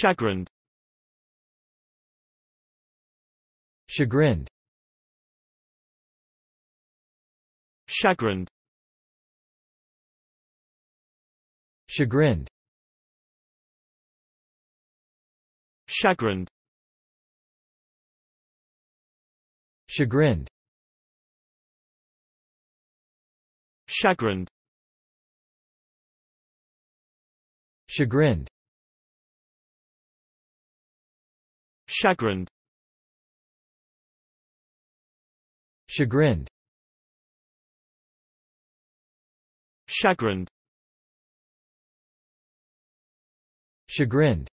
Chagrined Chagrined Chagrined Chagrined Chagrined Chagrined Chagrined Chagrined Chagrined Chagrined Chagrined Chagrined